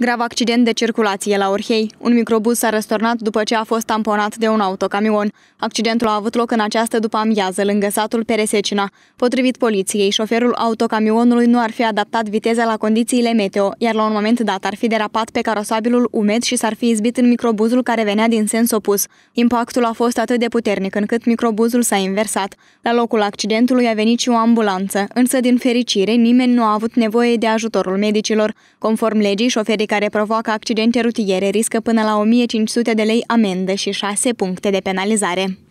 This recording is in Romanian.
Grav accident de circulație la Orhei. Un microbus s-a răstornat după ce a fost tamponat de un autocamion. Accidentul a avut loc în această după amiază, lângă satul Peresecina. Potrivit poliției, șoferul autocamionului nu ar fi adaptat viteza la condițiile meteo, iar la un moment dat ar fi derapat pe carosabilul umed și s-ar fi izbit în microbuzul care venea din sens opus. Impactul a fost atât de puternic încât microbuzul s-a inversat. La locul accidentului a venit și o ambulanță, însă din fericire nimeni nu a avut nevoie de ajutorul medicilor. Conform legii, șoferii cei care provoacă accidente rutiere riscă până la 1500 de lei amendă și 6 puncte de penalizare.